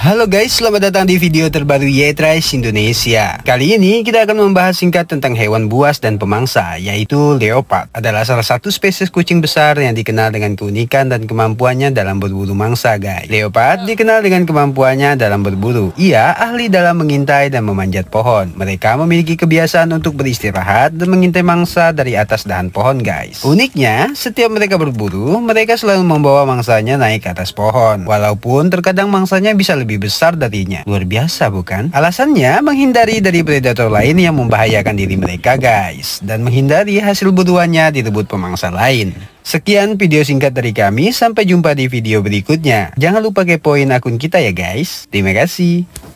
Halo guys, selamat datang di video terbaru Yetrais Indonesia. Kali ini kita akan membahas singkat tentang hewan buas dan pemangsa, yaitu leopard. Adalah salah satu spesies kucing besar yang dikenal dengan keunikan dan kemampuannya dalam berburu mangsa, guys. Leopard ya. dikenal dengan kemampuannya dalam berburu. Ia ahli dalam mengintai dan memanjat pohon. Mereka memiliki kebiasaan untuk beristirahat dan mengintai mangsa dari atas dahan pohon, guys. Uniknya, setiap mereka berburu, mereka selalu membawa mangsanya naik ke atas pohon. Walaupun terkadang mangsanya bisa lebih lebih besar darinya. Luar biasa bukan? Alasannya menghindari dari predator lain yang membahayakan diri mereka guys. Dan menghindari hasil buruannya direbut pemangsa lain. Sekian video singkat dari kami, sampai jumpa di video berikutnya. Jangan lupa kepoin akun kita ya guys. Terima kasih.